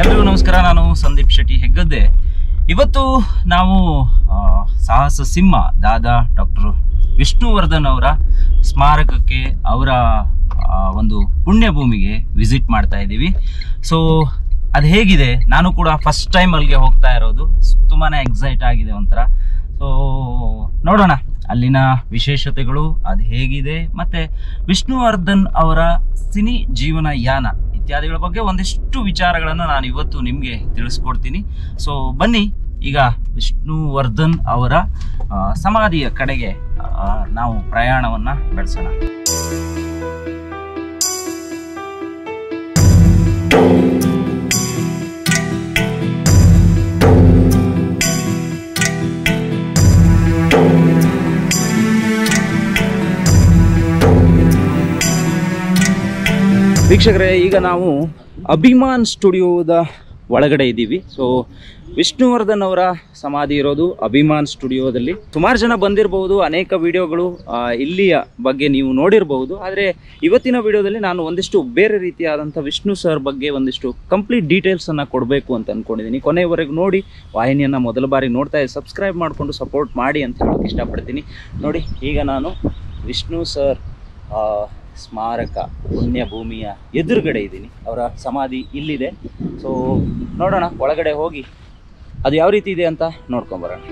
ಎಲ್ರಿಗೂ ನಮಸ್ಕಾರ ನಾನು ಸಂದೀಪ್ ಶೆಟ್ಟಿ ಹೆಗ್ಗದ್ದೆ ಇವತ್ತು ನಾವು ಸಾಹಸ ಸಿಂಹ ದಾದಾ ಡಾಕ್ಟರ್ ವಿಷ್ಣುವರ್ಧನ್ ಅವರ ಸ್ಮಾರಕಕ್ಕೆ ಅವರ ಒಂದು ಪುಣ್ಯಭೂಮಿಗೆ ವಿಸಿಟ್ ಮಾಡ್ತಾ ಇದ್ದೀವಿ ಸೊ ಅದು ಹೇಗಿದೆ ನಾನು ಕೂಡ ಫಸ್ಟ್ ಟೈಮ್ ಅಲ್ಲಿಗೆ ಹೋಗ್ತಾ ಇರೋದು ತುಂಬಾ ಎಕ್ಸೈಟ್ ಆಗಿದೆ ಒಂಥರ ಸೊ ನೋಡೋಣ ಅಲ್ಲಿನ ವಿಶೇಷತೆಗಳು ಅದು ಹೇಗಿದೆ ಮತ್ತು ವಿಷ್ಣುವರ್ಧನ್ ಅವರ ಸಿನಿ ಜೀವನ ಯಾನ ಇತ್ಯಾದಿಗಳ ಬಗ್ಗೆ ಒಂದಿಷ್ಟು ವಿಚಾರಗಳನ್ನು ನಾನು ಇವತ್ತು ನಿಮಗೆ ತಿಳಿಸ್ಕೊಡ್ತೀನಿ ಸೊ ಬನ್ನಿ ಈಗ ವಿಷ್ಣುವರ್ಧನ್ ಅವರ ಸಮಾಧಿಯ ಕಡೆಗೆ ನಾವು ಪ್ರಯಾಣವನ್ನು ಬೆಳೆಸೋಣ ವೀಕ್ಷಕರೇ ಈಗ ನಾವು ಅಭಿಮಾನ್ ಸ್ಟುಡಿಯೋದ ಒಳಗಡೆ ಇದ್ದೀವಿ ಸೊ ವಿಷ್ಣುವರ್ಧನ್ ಅವರ ಸಮಾಧಿ ಇರೋದು ಅಭಿಮಾನ್ ಸ್ಟುಡಿಯೋದಲ್ಲಿ ಸುಮಾರು ಜನ ಬಂದಿರಬಹುದು ಅನೇಕ ವಿಡಿಯೋಗಳು ಇಲ್ಲಿಯ ಬಗ್ಗೆ ನೀವು ನೋಡಿರಬಹುದು ಆದರೆ ಇವತ್ತಿನ ವಿಡಿಯೋದಲ್ಲಿ ನಾನು ಒಂದಿಷ್ಟು ಬೇರೆ ರೀತಿಯಾದಂಥ ವಿಷ್ಣು ಸರ್ ಬಗ್ಗೆ ಒಂದಿಷ್ಟು ಕಂಪ್ಲೀಟ್ ಡೀಟೇಲ್ಸನ್ನು ಕೊಡಬೇಕು ಅಂತ ಅಂದ್ಕೊಂಡಿದ್ದೀನಿ ಕೊನೆಯವರೆಗೂ ನೋಡಿ ವಾಹಿನಿಯನ್ನು ಮೊದಲ ಬಾರಿ ನೋಡ್ತಾ ಸಬ್ಸ್ಕ್ರೈಬ್ ಮಾಡಿಕೊಂಡು ಸಪೋರ್ಟ್ ಮಾಡಿ ಅಂತ ಹೇಳೋಕ್ಕೆ ಇಷ್ಟಪಡ್ತೀನಿ ನೋಡಿ ಈಗ ನಾನು ವಿಷ್ಣು ಸರ್ ಸ್ಮಾರಕ ಪುಣ್ಯಭೂಮಿಯ ಎದುರುಗಡೆ ಇದ್ದೀನಿ ಅವರ ಸಮಾಧಿ ಇಲ್ಲಿದೆ ಸೊ ನೋಡೋಣ ಒಳಗಡೆ ಹೋಗಿ ಅದು ಯಾವ ರೀತಿ ಇದೆ ಅಂತ ನೋಡ್ಕೊಂಬರೋಣ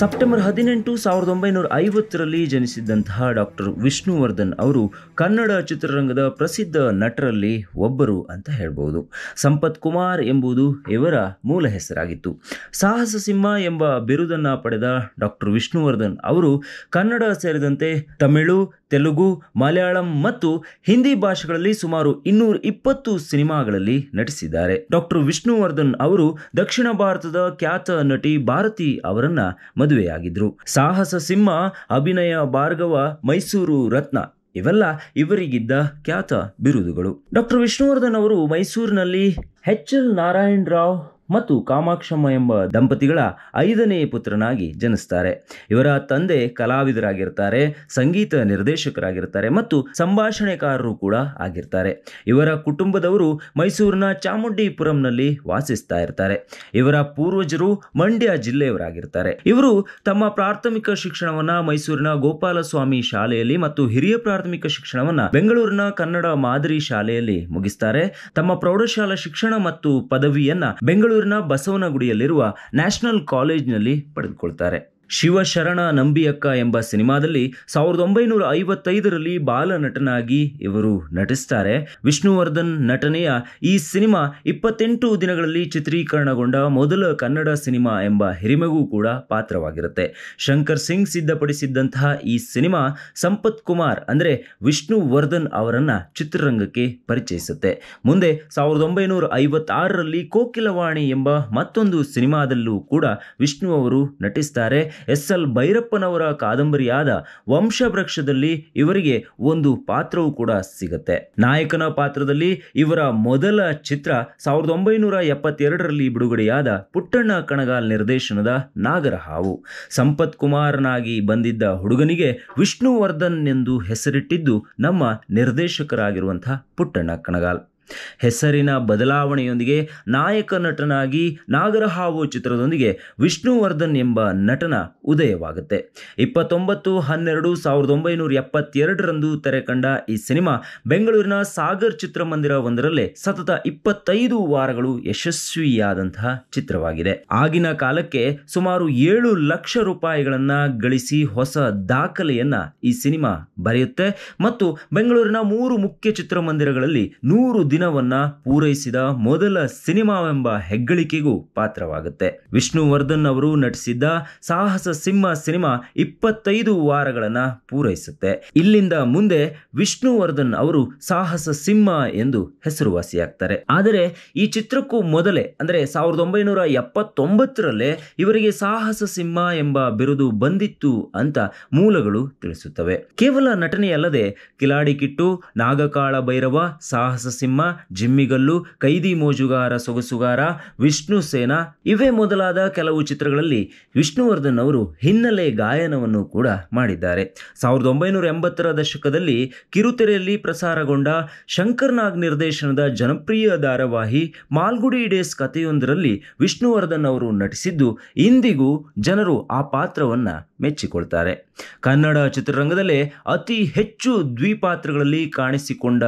ಸೆಪ್ಟೆಂಬರ್ ಹದಿನೆಂಟು ಸಾವಿರದ ಒಂಬೈನೂರ ಐವತ್ತರಲ್ಲಿ ಜನಿಸಿದ್ದಂತಹ ಡಾಕ್ಟರ್ ವಿಷ್ಣುವರ್ಧನ್ ಅವರು ಕನ್ನಡ ಚಿತ್ರರಂಗದ ಪ್ರಸಿದ್ಧ ನಟರಲ್ಲಿ ಒಬ್ಬರು ಅಂತ ಹೇಳ್ಬೋದು ಸಂಪತ್ ಕುಮಾರ್ ಎಂಬುದು ಇವರ ಮೂಲ ಹೆಸರಾಗಿತ್ತು ಸಾಹಸ ಸಿಂಹ ಎಂಬ ಬಿರುದನ್ನು ಪಡೆದ ಡಾಕ್ಟರ್ ವಿಷ್ಣುವರ್ಧನ್ ಅವರು ಕನ್ನಡ ಸೇರಿದಂತೆ ತಮಿಳು ತೆಲುಗು ಮಲಯಾಳಂ ಮತ್ತು ಹಿಂದಿ ಭಾಷೆಗಳಲ್ಲಿ ಸುಮಾರು ಇನ್ನೂರ ಇಪ್ಪತ್ತು ಸಿನಿಮಾಗಳಲ್ಲಿ ನಟಿಸಿದ್ದಾರೆ ಡಾಕ್ಟರ್ ವಿಷ್ಣುವರ್ಧನ್ ಅವರು ದಕ್ಷಿಣ ಭಾರತದ ಖ್ಯಾತ ನಟಿ ಭಾರತಿ ಅವರನ್ನು ಮದುವೆಯಾಗಿದ್ರು ಸಾಹಸ ಸಿಂಹ ಅಭಿನಯ ಭಾರ್ಗವ ಮೈಸೂರು ರತ್ನ ಇವೆಲ್ಲ ಇವರಿಗಿದ್ದ ಖ್ಯಾತ ಬಿರುದುಗಳು ಡಾಕ್ಟರ್ ವಿಷ್ಣುವರ್ಧನ್ ಅವರು ಮೈಸೂರಿನಲ್ಲಿ ಎಚ್ ಎಲ್ ನಾರಾಯಣ್ ರಾವ್ ಮತ್ತು ಕಾಮಾಕ್ಷಮ್ಮ ಎಂಬ ದಂಪತಿಗಳ ಐದನೇ ಪುತ್ರನಾಗಿ ಜನಿಸ್ತಾರೆ ಇವರ ತಂದೆ ಕಲಾವಿದರಾಗಿರ್ತಾರೆ ಸಂಗೀತ ನಿರ್ದೇಶಕರಾಗಿರ್ತಾರೆ ಮತ್ತು ಸಂಭಾಷಣೆಕಾರರು ಕೂಡ ಆಗಿರ್ತಾರೆ ಇವರ ಕುಟುಂಬದವರು ಮೈಸೂರಿನ ಚಾಮುಂಡಿಪುರಂನಲ್ಲಿ ವಾಸಿಸ್ತಾ ಇರ್ತಾರೆ ಇವರ ಪೂರ್ವಜರು ಮಂಡ್ಯ ಜಿಲ್ಲೆಯವರಾಗಿರ್ತಾರೆ ಇವರು ತಮ್ಮ ಪ್ರಾಥಮಿಕ ಶಿಕ್ಷಣವನ್ನ ಮೈಸೂರಿನ ಗೋಪಾಲಸ್ವಾಮಿ ಶಾಲೆಯಲ್ಲಿ ಮತ್ತು ಹಿರಿಯ ಪ್ರಾಥಮಿಕ ಶಿಕ್ಷಣವನ್ನ ಬೆಂಗಳೂರಿನ ಕನ್ನಡ ಮಾದರಿ ಶಾಲೆಯಲ್ಲಿ ಮುಗಿಸ್ತಾರೆ ತಮ್ಮ ಪ್ರೌಢಶಾಲಾ ಶಿಕ್ಷಣ ಮತ್ತು ಪದವಿಯನ್ನ ಬೆಂಗಳೂರು ಬೆಂಗಳೂರಿನ ಬಸವನಗುಡಿಯಲ್ಲಿರುವ ನ್ಯಾಷನಲ್ ಕಾಲೇಜ್ನಲ್ಲಿ ಪಡೆದುಕೊಳ್ತಾರೆ ಶಿವಶರಣ ನಂಬಿಯಕ್ಕ ಎಂಬ ಸಿನಿಮಾದಲ್ಲಿ ಸಾವಿರದ ಒಂಬೈನೂರ ಐವತ್ತೈದರಲ್ಲಿ ನಟನಾಗಿ ಇವರು ನಟಿಸ್ತಾರೆ ವಿಷ್ಣುವರ್ಧನ್ ನಟನೆಯ ಈ ಸಿನಿಮಾ ಇಪ್ಪತ್ತೆಂಟು ದಿನಗಳಲ್ಲಿ ಚಿತ್ರೀಕರಣಗೊಂಡ ಮೊದಲ ಕನ್ನಡ ಸಿನಿಮಾ ಎಂಬ ಹಿರಿಮೆಗೂ ಕೂಡ ಪಾತ್ರವಾಗಿರುತ್ತೆ ಶಂಕರ್ ಸಿಂಗ್ ಸಿದ್ಧಪಡಿಸಿದ್ದಂತಹ ಈ ಸಿನಿಮಾ ಸಂಪತ್ ಕುಮಾರ್ ಅಂದರೆ ವಿಷ್ಣುವರ್ಧನ್ ಅವರನ್ನು ಚಿತ್ರರಂಗಕ್ಕೆ ಪರಿಚಯಿಸುತ್ತೆ ಮುಂದೆ ಸಾವಿರದ ಒಂಬೈನೂರ ಐವತ್ತಾರರಲ್ಲಿ ಕೋಕಿಲವಾಣಿ ಎಂಬ ಮತ್ತೊಂದು ಸಿನಿಮಾದಲ್ಲೂ ಕೂಡ ವಿಷ್ಣು ಅವರು ನಟಿಸ್ತಾರೆ ಎಸ್ ಎಲ್ ಭೈರಪ್ಪನವರ ಕಾದಂಬರಿಯಾದ ವಂಶವೃಕ್ಷದಲ್ಲಿ ಇವರಿಗೆ ಒಂದು ಪಾತ್ರವೂ ಕೂಡ ಸಿಗುತ್ತೆ ನಾಯಕನ ಪಾತ್ರದಲ್ಲಿ ಇವರ ಮೊದಲ ಚಿತ್ರ ಸಾವಿರದ ಒಂಬೈನೂರ ಎಪ್ಪತ್ತೆರಡರಲ್ಲಿ ಬಿಡುಗಡೆಯಾದ ಪುಟ್ಟಣ್ಣ ಕಣಗಾಲ್ ನಿರ್ದೇಶನದ ನಾಗರಹಾವು ಸಂಪತ್ ಕುಮಾರನಾಗಿ ಬಂದಿದ್ದ ಹುಡುಗನಿಗೆ ವಿಷ್ಣುವರ್ಧನ್ ಎಂದು ಹೆಸರಿಟ್ಟಿದ್ದು ನಮ್ಮ ನಿರ್ದೇಶಕರಾಗಿರುವಂತಹ ಪುಟ್ಟಣ್ಣ ಕಣಗಾಲ್ ಹೆಸರಿನ ಬದಲಾವಣೆಯೊಂದಿಗೆ ನಾಯಕ ನಟನಾಗಿ ನಾಗರಹಾವು ಚಿತ್ರದೊಂದಿಗೆ ವಿಷ್ಣುವರ್ಧನ್ ಎಂಬ ನಟನ ಉದಯವಾಗುತ್ತೆ ಇಪ್ಪತ್ತೊಂಬತ್ತು ಹನ್ನೆರಡು ಸಾವಿರದ ಒಂಬೈನೂರ ಎಪ್ಪತ್ತೆರಡರಂದು ತೆರೆ ಕಂಡ ಈ ಸಿನಿಮಾ ಬೆಂಗಳೂರಿನ ಸಾಗರ್ ಚಿತ್ರಮಂದಿರ ಒಂದರಲ್ಲೇ ಸತತ ಇಪ್ಪತ್ತೈದು ವಾರಗಳು ಯಶಸ್ವಿಯಾದಂತಹ ಚಿತ್ರವಾಗಿದೆ ಆಗಿನ ಕಾಲಕ್ಕೆ ಸುಮಾರು ಏಳು ಲಕ್ಷ ರೂಪಾಯಿಗಳನ್ನ ಗಳಿಸಿ ಹೊಸ ದಾಖಲೆಯನ್ನ ಈ ಸಿನಿಮಾ ಬರೆಯುತ್ತೆ ಮತ್ತು ಬೆಂಗಳೂರಿನ ಮೂರು ಮುಖ್ಯ ಚಿತ್ರಮಂದಿರಗಳಲ್ಲಿ ನೂರು ದಿನವನ್ನ ಪೂರೈಸಿದ ಮೊದಲ ಸಿನಿಮಾವೆಂಬ ಹೆಗ್ಗಳಿಕೆಗೂ ಪಾತ್ರವಾಗುತ್ತೆ ವಿಷ್ಣುವರ್ಧನ್ ಅವರು ನಟಿಸಿದ್ದ ಸಾಹಸ ಸಿಂಹ ಸಿನಿಮಾ ಇಪ್ಪತ್ತೈದು ವಾರಗಳನ್ನ ಪೂರೈಸುತ್ತೆ ಇಲ್ಲಿಂದ ಮುಂದೆ ವಿಷ್ಣುವರ್ಧನ್ ಅವರು ಸಾಹಸ ಸಿಂಹ ಎಂದು ಹೆಸರುವಾಸಿಯಾಗ್ತಾರೆ ಆದರೆ ಈ ಚಿತ್ರಕ್ಕೂ ಮೊದಲೇ ಅಂದ್ರೆ ಸಾವಿರದ ಒಂಬೈನೂರ ಎಪ್ಪತ್ತೊಂಬತ್ತರಲ್ಲೇ ಇವರಿಗೆ ಸಾಹಸ ಸಿಂಹ ಎಂಬ ಬಿರುದು ಬಂದಿತ್ತು ಅಂತ ಮೂಲಗಳು ತಿಳಿಸುತ್ತವೆ ಕೇವಲ ನಟನೆಯಲ್ಲದೆ ಕಿಲಾಡಿ ಕಿಟ್ಟು ನಾಗಕಾಳ ಭೈರವ ಸಾಹಸ ಸಿಂಹ ಜಿಮ್ಮಿಗಲ್ಲು ಕೈದಿ ಮೋಜುಗಾರ ಸೊಗಸುಗಾರ ವಿಷ್ಣು ಸೇನಾ ಇವೇ ಮೊದಲಾದ ಕೆಲವು ಚಿತ್ರಗಳಲ್ಲಿ ವಿಷ್ಣುವರ್ಧನ್ ಅವರು ಹಿನ್ನೆಲೆ ಗಾಯನವನ್ನು ಕೂಡ ಮಾಡಿದ್ದಾರೆ ಸಾವಿರದ ಒಂಬೈನೂರ ಎಂಬತ್ತರ ದಶಕದಲ್ಲಿ ಕಿರುತೆರೆಯಲ್ಲಿ ಪ್ರಸಾರಗೊಂಡ ಶಂಕರ್ನಾಗ್ ನಿರ್ದೇಶನದ ಜನಪ್ರಿಯ ಧಾರಾವಾಹಿ ಮಾಲ್ಗುಡಿ ಡೇಸ್ ಕಥೆಯೊಂದರಲ್ಲಿ ವಿಷ್ಣುವರ್ಧನ್ ಅವರು ನಟಿಸಿದ್ದು ಇಂದಿಗೂ ಜನರು ಆ ಪಾತ್ರವನ್ನು ಮೆಚ್ಚಿಕೊಳ್ತಾರೆ ಕನ್ನಡ ಚಿತ್ರರಂಗದಲ್ಲೇ ಅತಿ ಹೆಚ್ಚು ದ್ವಿಪಾತ್ರಗಳಲ್ಲಿ ಕಾಣಿಸಿಕೊಂಡ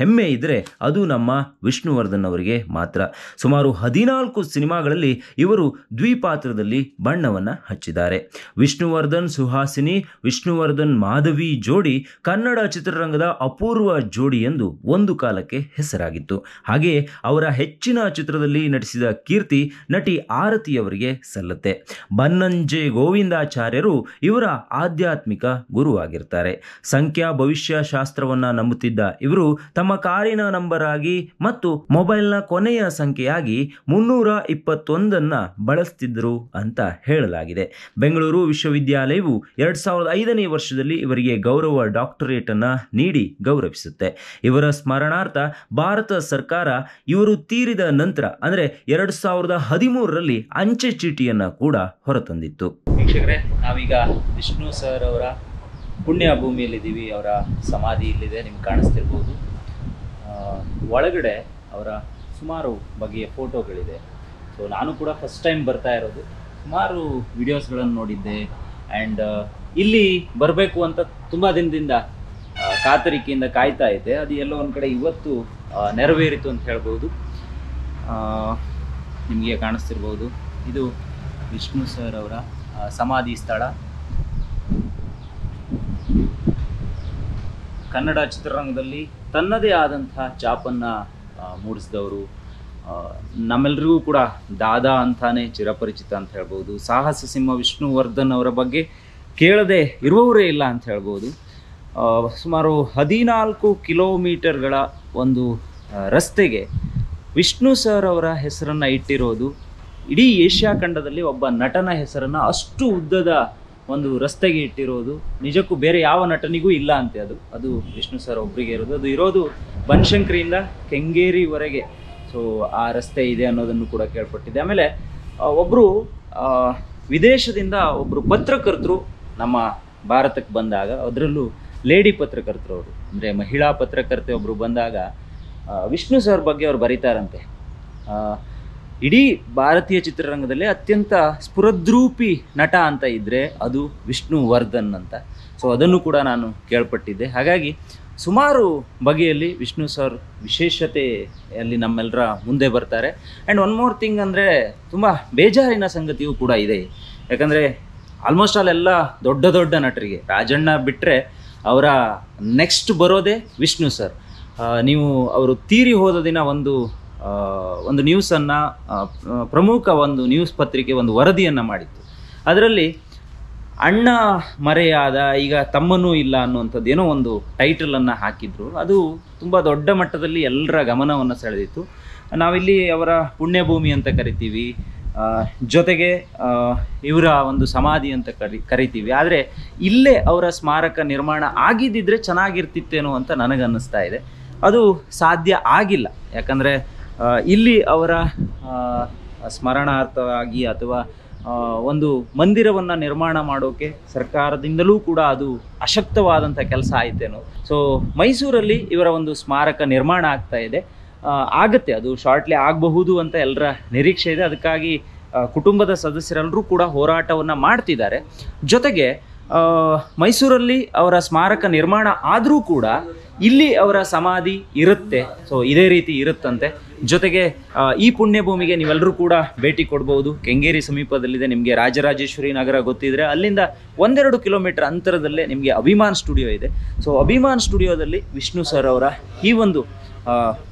ಹೆಮ್ಮೆ ಇದ್ದರೆ ಅದು ನಮ್ಮ ವಿಷ್ಣುವರ್ಧನ್ ಅವರಿಗೆ ಮಾತ್ರ ಸುಮಾರು ಹದಿನಾಲ್ಕು ಸಿನಿಮಾಗಳಲ್ಲಿ ಇವರು ದ್ವಿಪಾತ್ರದಲ್ಲಿ ಬಣ್ಣವನ್ನು ಹಚ್ಚಿದ್ದಾರೆ ವಿಷ್ಣುವರ್ಧನ್ ಸುಹಾಸಿನಿ ವಿಷ್ಣುವರ್ಧನ್ ಮಾಧವಿ ಜೋಡಿ ಕನ್ನಡ ಚಿತ್ರರಂಗದ ಅಪೂರ್ವ ಜೋಡಿ ಎಂದು ಒಂದು ಕಾಲಕ್ಕೆ ಹೆಸರಾಗಿತ್ತು ಹಾಗೆಯೇ ಅವರ ಹೆಚ್ಚಿನ ಚಿತ್ರದಲ್ಲಿ ನಟಿಸಿದ ಕೀರ್ತಿ ನಟಿ ಆರತಿಯವರಿಗೆ ಸಲ್ಲತ್ತೆ ಬನ್ನಂಜೆ ಗೋವಿಂದಾಚಾರ್ಯರು ಇವರ ಆಧ್ಯಾತ್ಮಿಕ ಗುರುವಾಗಿರ್ತಾರೆ ಸಂಖ್ಯಾ ಭವಿಷ್ಯ ಶಾಸ್ತ್ರವನ್ನು ನಂಬುತ್ತಿದ್ದ ಇವರು ತಮ್ಮ ಕಾರಿನ ನಂಬರ್ ಆಗಿ ಮತ್ತು ಮೊಬೈಲ್ನ ಕೊನೆಯ ಸಂಖ್ಯೆಯಾಗಿ ಮುನ್ನೂರ ಇಪ್ಪತ್ತೊಂದನ್ನು ಬಳಸ್ತಿದ್ರು ಅಂತ ಹೇಳಲಾಗಿದೆ ಬೆಂಗಳೂರು ವಿಶ್ವವಿದ್ಯಾಲಯವು ಎರಡು ಸಾವಿರದ ಐದನೇ ವರ್ಷದಲ್ಲಿ ಇವರಿಗೆ ಗೌರವ ಡಾಕ್ಟರೇಟನ್ನು ನೀಡಿ ಗೌರವಿಸುತ್ತೆ ಇವರ ಸ್ಮರಣಾರ್ಥ ಭಾರತ ಸರ್ಕಾರ ಇವರು ತೀರಿದ ನಂತರ ಅಂದರೆ ಎರಡು ಸಾವಿರದ ಹದಿಮೂರರಲ್ಲಿ ಅಂಚೆ ಚೀಟಿಯನ್ನು ಕೂಡ ಹೊರತಂದಿತ್ತು ವೀಕ್ಷಕರೇ ನಾವೀಗ ವಿಷ್ಣು ಸರ್ ಅವರ ಪುಣ್ಯ ಭೂಮಿಯಲ್ಲಿದ್ದೀವಿ ಅವರ ಸಮಾಧಿ ಇಲ್ಲಿದೆ ನಿಮ್ಗೆ ಕಾಣಿಸ್ತಿರ್ಬೋದು ಒಳಗಡೆ ಅವರ ಸುಮಾರು ಬಗೆಯ ಫೋಟೋಗಳಿದೆ ಸೊ ನಾನು ಕೂಡ ಫಸ್ಟ್ ಟೈಮ್ ಬರ್ತಾ ಇರೋದು ಸುಮಾರು ವಿಡಿಯೋಸ್ಗಳನ್ನು ನೋಡಿದ್ದೆ ಆ್ಯಂಡ್ ಇಲ್ಲಿ ಬರಬೇಕು ಅಂತ ತುಂಬ ದಿನದಿಂದ ಕಾತರಿಕೆಯಿಂದ ಕಾಯ್ತಾ ಇದ್ದೆ ಅದು ಎಲ್ಲೋ ಒಂದು ಕಡೆ ಇವತ್ತು ನೆರವೇರಿತು ಅಂತ ಹೇಳ್ಬೋದು ನಿಮಗೆ ಕಾಣಿಸ್ತಿರ್ಬೋದು ಇದು ವಿಷ್ಣು ಸರ್ ಅವರ ಸಮಾಧಿ ಸ್ಥಳ ಕನ್ನಡ ಚಿತ್ರರಂಗದಲ್ಲಿ ತನ್ನದೇ ಆದಂತಹ ಚಾಪನ್ನು ಮೂಡಿಸಿದವರು ನಮ್ಮೆಲ್ಲರಿಗೂ ಕೂಡ ದಾದಾ ಅಂತಾನೆ ಚಿರಪರಿಚಿತ ಅಂತ ಹೇಳ್ಬೋದು ಸಾಹಸ ಸಿಂಹ ವಿಷ್ಣುವರ್ಧನ್ ಅವರ ಬಗ್ಗೆ ಕೇಳದೆ ಇರುವವರೇ ಇಲ್ಲ ಅಂತ ಹೇಳ್ಬೋದು ಸುಮಾರು ಹದಿನಾಲ್ಕು ಕಿಲೋಮೀಟರ್ಗಳ ಒಂದು ರಸ್ತೆಗೆ ವಿಷ್ಣು ಸರ್ ಅವರ ಹೆಸರನ್ನು ಇಟ್ಟಿರೋದು ಇಡೀ ಏಷ್ಯಾ ಖಂಡದಲ್ಲಿ ಒಬ್ಬ ನಟನ ಹೆಸರನ್ನು ಅಷ್ಟು ಉದ್ದದ ಒಂದು ರಸ್ತೆಗೆ ಇಟ್ಟಿರೋದು ನಿಜಕ್ಕೂ ಬೇರೆ ಯಾವ ನಟನಿಗೂ ಇಲ್ಲ ಅಂತೆ ಅದು ಅದು ವಿಷ್ಣು ಸರ್ ಒಬ್ಬರಿಗೆ ಇರೋದು ಅದು ಇರೋದು ಬನಶಂಕರಿಯಿಂದ ಕೆಂಗೇರಿವರೆಗೆ ಸೊ ಆ ರಸ್ತೆ ಇದೆ ಅನ್ನೋದನ್ನು ಕೂಡ ಕೇಳ್ಪಟ್ಟಿದೆ ಆಮೇಲೆ ಒಬ್ಬರು ವಿದೇಶದಿಂದ ಒಬ್ಬರು ಪತ್ರಕರ್ತರು ನಮ್ಮ ಭಾರತಕ್ಕೆ ಬಂದಾಗ ಅದರಲ್ಲೂ ಲೇಡಿ ಪತ್ರಕರ್ತರು ಅವರು ಅಂದರೆ ಮಹಿಳಾ ಪತ್ರಕರ್ತೆ ಒಬ್ಬರು ಬಂದಾಗ ವಿಷ್ಣು ಸರ್ ಬಗ್ಗೆ ಅವ್ರು ಬರೀತಾರಂತೆ ಇಡೀ ಭಾರತೀಯ ಚಿತ್ರರಂಗದಲ್ಲಿ ಅತ್ಯಂತ ಸ್ಫುರದ್ರೂಪಿ ನಟ ಅಂತ ಇದ್ದರೆ ಅದು ವಿಷ್ಣುವರ್ಧನ್ ಅಂತ ಸೊ ಅದನ್ನು ಕೂಡ ನಾನು ಕೇಳ್ಪಟ್ಟಿದ್ದೆ ಹಾಗಾಗಿ ಸುಮಾರು ಬಗೆಯಲ್ಲಿ ವಿಷ್ಣು ಸರ್ ವಿಶೇಷತೆಯಲ್ಲಿ ನಮ್ಮೆಲ್ಲರ ಮುಂದೆ ಬರ್ತಾರೆ ಆ್ಯಂಡ್ ಒನ್ ಮೋರ್ ಥಿಂಗ್ ಅಂದರೆ ತುಂಬ ಬೇಜಾರಿನ ಸಂಗತಿಯೂ ಕೂಡ ಇದೆ ಯಾಕಂದರೆ ಆಲ್ಮೋಸ್ಟ್ ಆಲ್ ಎಲ್ಲ ದೊಡ್ಡ ದೊಡ್ಡ ನಟರಿಗೆ ರಾಜಣ್ಣ ಬಿಟ್ಟರೆ ಅವರ ನೆಕ್ಸ್ಟ್ ಬರೋದೇ ವಿಷ್ಣು ಸರ್ ನೀವು ಅವರು ತೀರಿ ಹೋದ ದಿನ ಒಂದು ಒಂದು ನ್ಯೂಸನ್ನು ಪ್ರಮುಖ ಒಂದು ನ್ಯೂಸ್ ಪತ್ರಿಕೆ ಒಂದು ವರದಿಯನ್ನು ಮಾಡಿತ್ತು ಅದರಲ್ಲಿ ಅಣ್ಣ ಮರೆಯಾದ ಈಗ ತಮ್ಮನೂ ಇಲ್ಲ ಅನ್ನುವಂಥದ್ದು ಏನೋ ಒಂದು ಟೈಟಲನ್ನು ಹಾಕಿದ್ರು ಅದು ತುಂಬ ದೊಡ್ಡ ಮಟ್ಟದಲ್ಲಿ ಎಲ್ಲರ ಗಮನವನ್ನು ಸೆಳೆದಿತ್ತು ನಾವಿಲ್ಲಿ ಅವರ ಪುಣ್ಯಭೂಮಿ ಅಂತ ಕರಿತೀವಿ ಜೊತೆಗೆ ಇವರ ಒಂದು ಸಮಾಧಿ ಅಂತ ಕರಿ ಕರಿತೀವಿ ಆದರೆ ಇಲ್ಲೇ ಅವರ ಸ್ಮಾರಕ ನಿರ್ಮಾಣ ಆಗಿದ್ದಿದ್ರೆ ಚೆನ್ನಾಗಿರ್ತಿತ್ತೇನೋ ಅಂತ ನನಗನ್ನಿಸ್ತಾ ಇದೆ ಅದು ಸಾಧ್ಯ ಆಗಿಲ್ಲ ಯಾಕಂದರೆ ಇಲ್ಲಿ ಅವರ ಸ್ಮರಣಾರ್ಥವಾಗಿ ಅಥವಾ ಒಂದು ಮಂದಿರವನ್ನು ನಿರ್ಮಾಣ ಮಾಡೋಕ್ಕೆ ಸರ್ಕಾರದಿಂದಲೂ ಕೂಡ ಅದು ಅಶಕ್ತವಾದಂಥ ಕೆಲಸ ಆಯ್ತೇನೋ ಸೊ ಮೈಸೂರಲ್ಲಿ ಇವರ ಒಂದು ಸ್ಮಾರಕ ನಿರ್ಮಾಣ ಆಗ್ತಾ ಇದೆ ಆಗತ್ತೆ ಅದು ಶಾರ್ಟ್ಲಿ ಆಗಬಹುದು ಅಂತ ಎಲ್ಲರ ನಿರೀಕ್ಷೆ ಇದೆ ಅದಕ್ಕಾಗಿ ಕುಟುಂಬದ ಸದಸ್ಯರೆಲ್ಲರೂ ಕೂಡ ಹೋರಾಟವನ್ನು ಮಾಡ್ತಿದ್ದಾರೆ ಜೊತೆಗೆ ಮೈಸೂರಲ್ಲಿ ಅವರ ಸ್ಮಾರಕ ನಿರ್ಮಾಣ ಆದರೂ ಕೂಡ ಇಲ್ಲಿ ಅವರ ಸಮಾಧಿ ಇರುತ್ತೆ ಸೊ ಇದೇ ರೀತಿ ಇರುತ್ತಂತೆ ಜೊತೆಗೆ ಈ ಪುಣ್ಯಭೂಮಿಗೆ ನೀವೆಲ್ಲರೂ ಕೂಡ ಭೇಟಿ ಕೊಡ್ಬೋದು ಕೆಂಗೇರಿ ಸಮೀಪದಲ್ಲಿದೆ ನಿಮಗೆ ರಾಜರಾಜೇಶ್ವರಿ ನಗರ ಗೊತ್ತಿದ್ರೆ ಅಲ್ಲಿಂದ ಒಂದೆರಡು ಕಿಲೋಮೀಟರ್ ಅಂತರದಲ್ಲೇ ನಿಮಗೆ ಅಭಿಮಾನ್ ಸ್ಟುಡಿಯೋ ಇದೆ ಸೊ ಅಭಿಮಾನ್ ಸ್ಟುಡಿಯೋದಲ್ಲಿ ವಿಷ್ಣು ಸರ್ ಅವರ ಈ ಒಂದು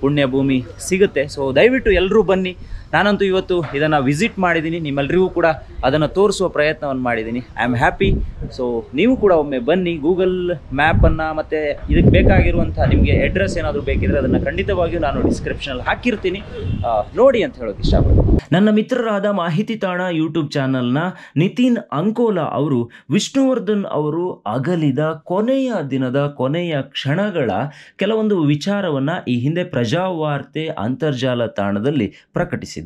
ಪುಣ್ಯಭೂಮಿ ಸಿಗುತ್ತೆ ಸೊ ದಯವಿಟ್ಟು ಎಲ್ಲರೂ ಬನ್ನಿ ನಾನಂತೂ ಇವತ್ತು ಇದನ್ನು ವಿಸಿಟ್ ಮಾಡಿದ್ದೀನಿ ನಿಮ್ಮೆಲ್ಲರಿಗೂ ಕೂಡ ಅದನ್ನು ತೋರಿಸುವ ಪ್ರಯತ್ನವನ್ನು ಮಾಡಿದ್ದೀನಿ ಐ ಆಮ್ ಹ್ಯಾಪಿ ಸೊ ನೀವು ಕೂಡ ಒಮ್ಮೆ ಬನ್ನಿ ಗೂಗಲ್ ಮ್ಯಾಪನ್ನು ಮತ್ತು ಇದಕ್ಕೆ ಬೇಕಾಗಿರುವಂಥ ನಿಮಗೆ ಅಡ್ರೆಸ್ ಏನಾದರೂ ಬೇಕಿದ್ರೆ ಅದನ್ನು ಖಂಡಿತವಾಗಿಯೂ ನಾನು ಡಿಸ್ಕ್ರಿಪ್ಷನಲ್ಲಿ ಹಾಕಿರ್ತೀನಿ ನೋಡಿ ಅಂತ ಹೇಳೋಕೆ ಇಷ್ಟಪಡ್ತೀನಿ ನನ್ನ ಮಿತ್ರರಾದ ಮಾಹಿತಿ ತಾಣ ಯೂಟ್ಯೂಬ್ ಚಾನಲ್ನ ನಿತಿನ್ ಅಂಕೋಲಾ ಅವರು ವಿಷ್ಣುವರ್ಧನ್ ಅವರು ಅಗಲಿದ ಕೊನೆಯ ದಿನದ ಕೊನೆಯ ಕ್ಷಣಗಳ ಕೆಲವೊಂದು ವಿಚಾರವನ್ನು ಈ ಹಿಂದೆ ಪ್ರಜಾವಾರ್ತೆ ಅಂತರ್ಜಾಲ ತಾಣದಲ್ಲಿ ಪ್ರಕಟಿಸಿದ್ದಾರೆ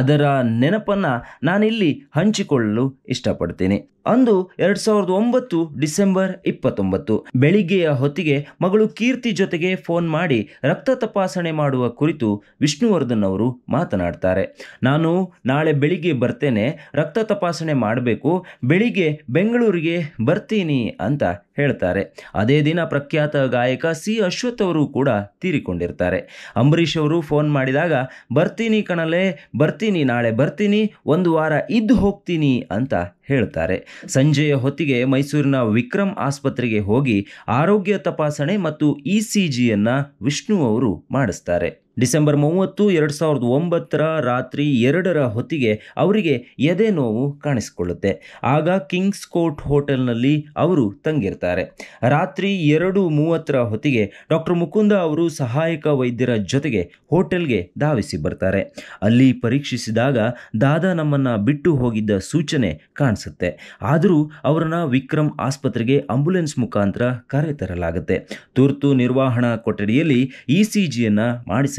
ಅದರ ನೆನಪನ್ನು ನಾನಿಲ್ಲಿ ಹಂಚಿಕೊಳ್ಳಲು ಇಷ್ಟಪಡ್ತೇನೆ ಅಂದು ಎರಡ್ ಸಾವಿರದ ಒಂಬತ್ತು ಡಿಸೆಂಬರ್ ಇಪ್ಪತ್ತೊಂಬತ್ತು ಬೆಳಿಗ್ಗೆಯ ಹೊತ್ತಿಗೆ ಮಗಳು ಕೀರ್ತಿ ಜೊತೆಗೆ ಫೋನ್ ಮಾಡಿ ರಕ್ತ ತಪಾಸಣೆ ಮಾಡುವ ಕುರಿತು ವಿಷ್ಣುವರ್ಧನ್ ಅವರು ಮಾತನಾಡ್ತಾರೆ ನಾನು ನಾಳೆ ಬೆಳಿಗ್ಗೆ ಬರ್ತೇನೆ ರಕ್ತ ತಪಾಸಣೆ ಮಾಡಬೇಕು ಬೆಳಿಗ್ಗೆ ಬೆಂಗಳೂರಿಗೆ ಬರ್ತೀನಿ ಅಂತ ಹೇಳ್ತಾರೆ ಅದೇ ದಿನ ಪ್ರಖ್ಯಾತ ಗಾಯಕ ಸಿ ಅಶ್ವಥ್ ಅವರು ಕೂಡ ತೀರಿಕೊಂಡಿರ್ತಾರೆ ಅಂಬರೀಷ್ ಅವರು ಫೋನ್ ಮಾಡಿದಾಗ ಬರ್ತೀನಿ ಕಣಲೆ ಬರ್ತೀನಿ ನಾಳೆ ಬರ್ತೀನಿ ಒಂದು ವಾರ ಇದ್ದು ಹೋಗ್ತೀನಿ ಅಂತ ಹೇಳ್ತಾರೆ ಸಂಜೆಯ ಹೊತ್ತಿಗೆ ಮೈಸೂರಿನ ವಿಕ್ರಮ್ ಆಸ್ಪತ್ರೆಗೆ ಹೋಗಿ ಆರೋಗ್ಯ ತಪಾಸಣೆ ಮತ್ತು ಇ ಸಿ ಜಿಯನ್ನು ವಿಷ್ಣುವವರು ಮಾಡಿಸ್ತಾರೆ ಡಿಸೆಂಬರ್ ಮೂವತ್ತು ಎರಡು ಸಾವಿರದ ಒಂಬತ್ತರ ರಾತ್ರಿ ಎರಡರ ಹೊತ್ತಿಗೆ ಅವರಿಗೆ ಎದೆ ನೋವು ಕಾಣಿಸಿಕೊಳ್ಳುತ್ತೆ ಆಗ ಕಿಂಗ್ಸ್ ಕೋರ್ಟ್ ಹೋಟೆಲ್ನಲ್ಲಿ ಅವರು ತಂಗಿರ್ತಾರೆ ರಾತ್ರಿ ಎರಡು ಮೂವತ್ತರ ಹೊತ್ತಿಗೆ ಡಾಕ್ಟರ್ ಮುಕುಂದ ಅವರು ಸಹಾಯಕ ವೈದ್ಯರ ಜೊತೆಗೆ ಹೋಟೆಲ್ಗೆ ಧಾವಿಸಿ ಬರ್ತಾರೆ ಅಲ್ಲಿ ಪರೀಕ್ಷಿಸಿದಾಗ ದಾದಾ ನಮ್ಮನ್ನು ಬಿಟ್ಟು ಹೋಗಿದ್ದ ಸೂಚನೆ ಕಾಣಿಸುತ್ತೆ ಆದರೂ ಅವರನ್ನು ವಿಕ್ರಮ್ ಆಸ್ಪತ್ರೆಗೆ ಆಂಬ್ಯುಲೆನ್ಸ್ ಮುಖಾಂತರ ಕರೆತರಲಾಗುತ್ತೆ ತುರ್ತು ನಿರ್ವಹಣಾ ಕೊಠಡಿಯಲ್ಲಿ ಇ ಸಿ ಜಿಯನ್ನು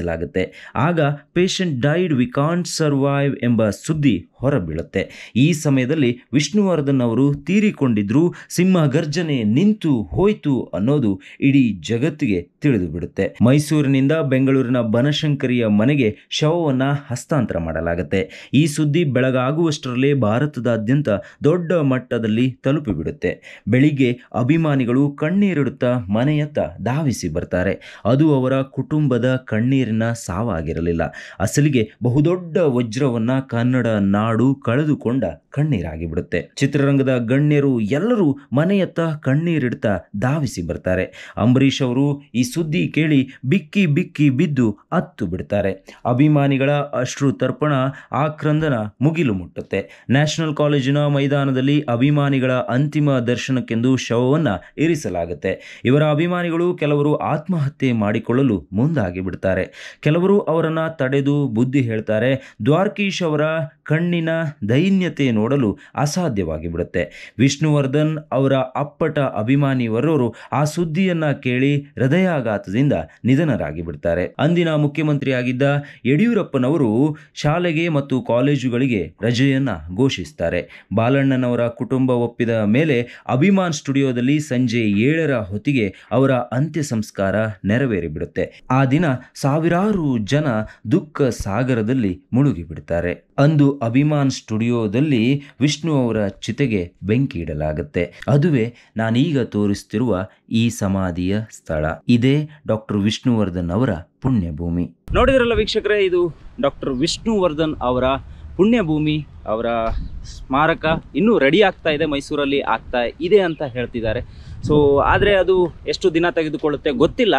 ತಿಳಿಸಲಾಗುತ್ತೆ ಆಗ patient died we can't survive ಎಂಬ ಸುದ್ದಿ ಹೊರಬೀಳುತ್ತೆ ಈ ಸಮಯದಲ್ಲಿ ವಿಷ್ಣುವರ್ಧನ್ ಅವರು ತೀರಿಕೊಂಡಿದ್ರು ಸಿಂಹ ಗರ್ಜನೆ ನಿಂತು ಹೋಯ್ತು ಅನ್ನೋದು ಇಡೀ ಜಗತ್ತಿಗೆ ತಿಳಿದು ಬಿಡುತ್ತೆ ಮೈಸೂರಿನಿಂದ ಬೆಂಗಳೂರಿನ ಬನಶಂಕರಿಯ ಮನೆಗೆ ಶವವನ್ನು ಹಸ್ತಾಂತರ ಮಾಡಲಾಗುತ್ತೆ ಈ ಸುದ್ದಿ ಬೆಳಗಾಗುವಷ್ಟರಲ್ಲೇ ಭಾರತದಾದ್ಯಂತ ದೊಡ್ಡ ಮಟ್ಟದಲ್ಲಿ ತಲುಪಿಬಿಡುತ್ತೆ ಬೆಳಿಗ್ಗೆ ಅಭಿಮಾನಿಗಳು ಕಣ್ಣೀರಿಡುತ್ತಾ ಮನೆಯತ್ತ ಧಾವಿಸಿ ಬರ್ತಾರೆ ಅದು ಅವರ ಕುಟುಂಬದ ಕಣ್ಣೀರಿನ ಸಾವಾಗಿರಲಿಲ್ಲ ಅಸಲಿಗೆ ಬಹುದೊಡ್ಡ ವಜ್ರವನ್ನು ಕನ್ನಡ ನಾಡು ನಾಡು ಕಳೆದುಕೊಂಡ ಕಣ್ಣೀರಾಗಿ ಬಿಡುತ್ತೆ ಚಿತ್ರರಂಗದ ಗಣ್ಯರು ಎಲ್ಲರೂ ಮನೆಯತ್ತ ಕಣ್ಣೀರಿಡ್ತಾ ಧಾವಿಸಿ ಬರ್ತಾರೆ ಅಂಬರೀಷ್ ಅವರು ಈ ಸುದ್ದಿ ಕೇಳಿ ಬಿಕ್ಕಿ ಬಿಕ್ಕಿ ಬಿದ್ದು ಅತ್ತು ಬಿಡ್ತಾರೆ ಅಭಿಮಾನಿಗಳ ಅಶ್ರು ತರ್ಪಣ ಆಕ್ರಂದನ ಮುಗಿಲು ಮುಟ್ಟುತ್ತೆ ನ್ಯಾಷನಲ್ ಕಾಲೇಜಿನ ಮೈದಾನದಲ್ಲಿ ಅಭಿಮಾನಿಗಳ ಅಂತಿಮ ದರ್ಶನಕ್ಕೆಂದು ಶವವನ್ನು ಇರಿಸಲಾಗುತ್ತೆ ಇವರ ಅಭಿಮಾನಿಗಳು ಕೆಲವರು ಆತ್ಮಹತ್ಯೆ ಮಾಡಿಕೊಳ್ಳಲು ಮುಂದಾಗಿ ಬಿಡ್ತಾರೆ ಕೆಲವರು ಅವರನ್ನು ತಡೆದು ಬುದ್ಧಿ ಹೇಳ್ತಾರೆ ದ್ವಾರ್ಕೀಶ್ ಅವರ ಕಣ್ಣಿನ ದೈನ್ಯತೆ ನೋಡಲು ಅಸಾಧ್ಯವಾಗಿ ಬಿಡುತ್ತೆ ವಿಷ್ಣುವರ್ಧನ್ ಅವರ ಅಪ್ಪಟ ಅಭಿಮಾನಿ ವರ್ರವರು ಆ ಸುದ್ದಿಯನ್ನ ಕೇಳಿ ಹೃದಯಾಘಾತದಿಂದ ನಿಧನರಾಗಿ ಬಿಡ್ತಾರೆ ಅಂದಿನ ಮುಖ್ಯಮಂತ್ರಿಯಾಗಿದ್ದ ಯಡಿಯೂರಪ್ಪನವರು ಶಾಲೆಗೆ ಮತ್ತು ಕಾಲೇಜುಗಳಿಗೆ ರಜೆಯನ್ನ ಘೋಷಿಸ್ತಾರೆ ಬಾಲಣ್ಣನವರ ಕುಟುಂಬ ಒಪ್ಪಿದ ಮೇಲೆ ಅಭಿಮಾನ್ ಸ್ಟುಡಿಯೋದಲ್ಲಿ ಸಂಜೆ ಏಳರ ಹೊತ್ತಿಗೆ ಅವರ ಅಂತ್ಯ ಸಂಸ್ಕಾರ ನೆರವೇರಿ ಬಿಡುತ್ತೆ ಆ ದಿನ ಸಾವಿರಾರು ಜನ ದುಃಖ ಸಾಗರದಲ್ಲಿ ಮುಳುಗಿ ಅಂದು ಅಭಿಮಾನ್ ಸ್ಟುಡಿಯೋದಲ್ಲಿ ವಿಷ್ಣು ಅವರ ಚಿತೆಗೆ ಬೆಂಕಿ ಇಡಲಾಗುತ್ತೆ ಅದುವೇ ನಾನೀಗ ತೋರಿಸ್ತಿರುವ ಈ ಸಮಾಧಿಯ ಸ್ಥಳ ಇದೇ ಡಾಕ್ಟರ್ ವಿಷ್ಣುವರ್ಧನ್ ಅವರ ಪುಣ್ಯಭೂಮಿ ನೋಡಿದ್ರಲ್ಲ ವೀಕ್ಷಕರೇ ಇದು ಡಾಕ್ಟರ್ ವಿಷ್ಣುವರ್ಧನ್ ಅವರ ಪುಣ್ಯಭೂಮಿ ಅವರ ಸ್ಮಾರಕ ಇನ್ನೂ ರೆಡಿ ಆಗ್ತಾ ಇದೆ ಮೈಸೂರಲ್ಲಿ ಆಗ್ತಾ ಇದೆ ಅಂತ ಹೇಳ್ತಿದ್ದಾರೆ ಸೊ ಆದರೆ ಅದು ಎಷ್ಟು ದಿನ ತೆಗೆದುಕೊಳ್ಳುತ್ತೆ ಗೊತ್ತಿಲ್ಲ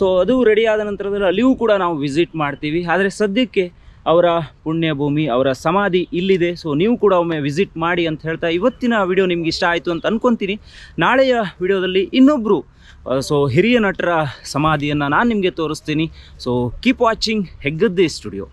ಸೊ ಅದು ರೆಡಿ ಆದ ನಂತರದಲ್ಲಿ ಅಲ್ಲಿಯೂ ಕೂಡ ನಾವು ವಿಸಿಟ್ ಮಾಡ್ತೀವಿ ಆದರೆ ಸದ್ಯಕ್ಕೆ ಅವರ ಪುಣ್ಯಭೂಮಿ ಅವರ ಸಮಾಧಿ ಇಲ್ಲಿದೆ ಸೊ ನೀವು ಕೂಡ ಒಮ್ಮೆ ವಿಸಿಟ್ ಮಾಡಿ ಅಂತ ಹೇಳ್ತಾ ಇವತ್ತಿನ ವಿಡಿಯೋ ನಿಮ್ಗೆ ಇಷ್ಟ ಆಯಿತು ಅಂತ ಅಂದ್ಕೊತೀನಿ ನಾಳೆಯ ವಿಡಿಯೋದಲ್ಲಿ ಇನ್ನೊಬ್ಬರು ಸೊ ಹಿರಿಯ ನಟರ ಸಮಾಧಿಯನ್ನು ನಾನು ನಿಮಗೆ ತೋರಿಸ್ತೀನಿ so keep watching Heggadde studio